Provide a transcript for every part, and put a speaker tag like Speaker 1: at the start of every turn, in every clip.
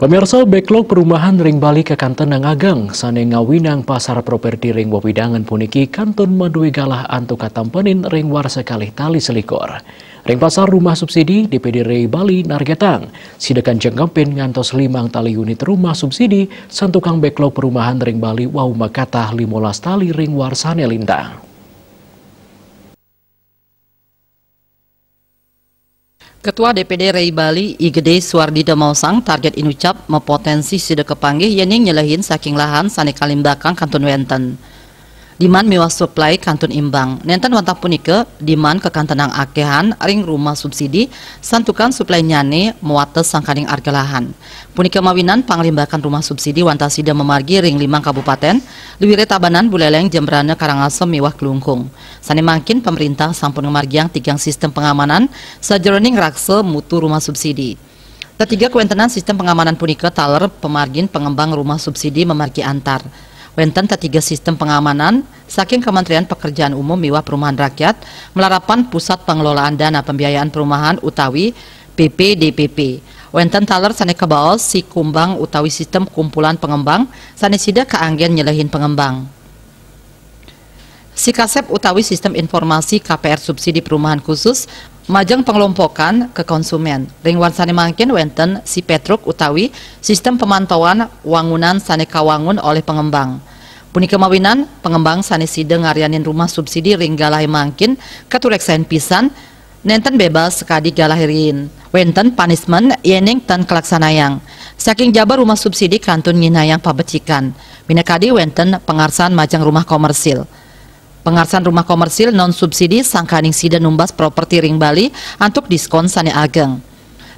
Speaker 1: Pemirsa backlog perumahan ring Bali ke kanton Nang Agang, sane ngawinang pasar properti ring wawidangan puniki Kanton Madui Galah Antu Katampenin ring warsa sekali tali selikor. Ring pasar rumah subsidi DPD Ring Bali nargetang, sidekan jengkempin ngantos limang tali unit rumah subsidi, santukang backlog perumahan ring Bali wau makatah limolas tali ring warsane lintang.
Speaker 2: Ketua DPD RI Bali Igede Suardi Damausang, target inucap mempotensi sida kepanggih yang nyelahin saking lahan sane kalimbakang kanton Wenten. Diman miwa supply kanton imbang. Nenten wantah punike diman ke kantonang akehan ring rumah subsidi santukan supply nyane muates sangkaning arga lahan. Punike mawinan panglimbakan rumah subsidi wantah sida memargi ring limang kabupaten Duwire Tabanan Buleleng Jembrana Karangasem Mewah Kelungkung. Sani makin pemerintah sampun ngemargiang tigang sistem pengamanan sejroning raksa mutu rumah subsidi. Ketiga kuentenan sistem pengamanan punika taler pemargin pengembang rumah subsidi memargi antar. Wenten ketiga sistem pengamanan saking Kementerian Pekerjaan Umum Mewah Perumahan Rakyat melarapan Pusat Pengelolaan Dana Pembiayaan Perumahan Utawi PPDPP Wenten Wententhaler kebal si kumbang utawi sistem kumpulan pengembang sida keanggian nyelehin pengembang. Si kasep utawi sistem informasi KPR subsidi perumahan khusus majang pengelompokan ke konsumen. Ringwan sane makin wenten si petruk utawi sistem pemantauan wangunan sane kawangun oleh pengembang. Puni kemawinan, pengembang sida ngarianin rumah subsidi ringgalai makin katureksain pisan, nenten bebas sekadi galahirin wenten punishment yening tan kelaksanayang. Saking jabar rumah subsidi kantun nginayang pabecikan. Minekadi wenten pengarsan majang rumah komersil. Pengarsan rumah komersil non subsidi sangkaning sida numbas properti ring Bali antuk diskon sani ageng.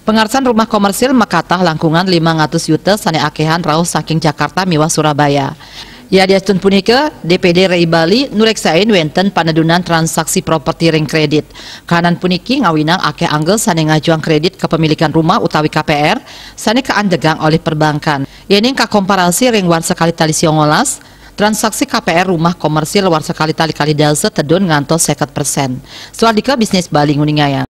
Speaker 2: Pengarsan rumah komersil makatah langkungan 500 yuta sani akehan raus saking Jakarta miwa Surabaya. Ya diastun punika DPD RI Bali nureksain wenten panedunan transaksi properti ring kredit. Kanan puniki ngawinang ake anggel sane ngajuang kredit kepemilikan rumah utawi KPR sane keandegang oleh perbankan. Yening komparasi ring war sekali tali siongolas, transaksi KPR rumah komersil war sekali tali kali dalse tedun ngantos seket persen. Setelah dika bisnis Bali nguningaya.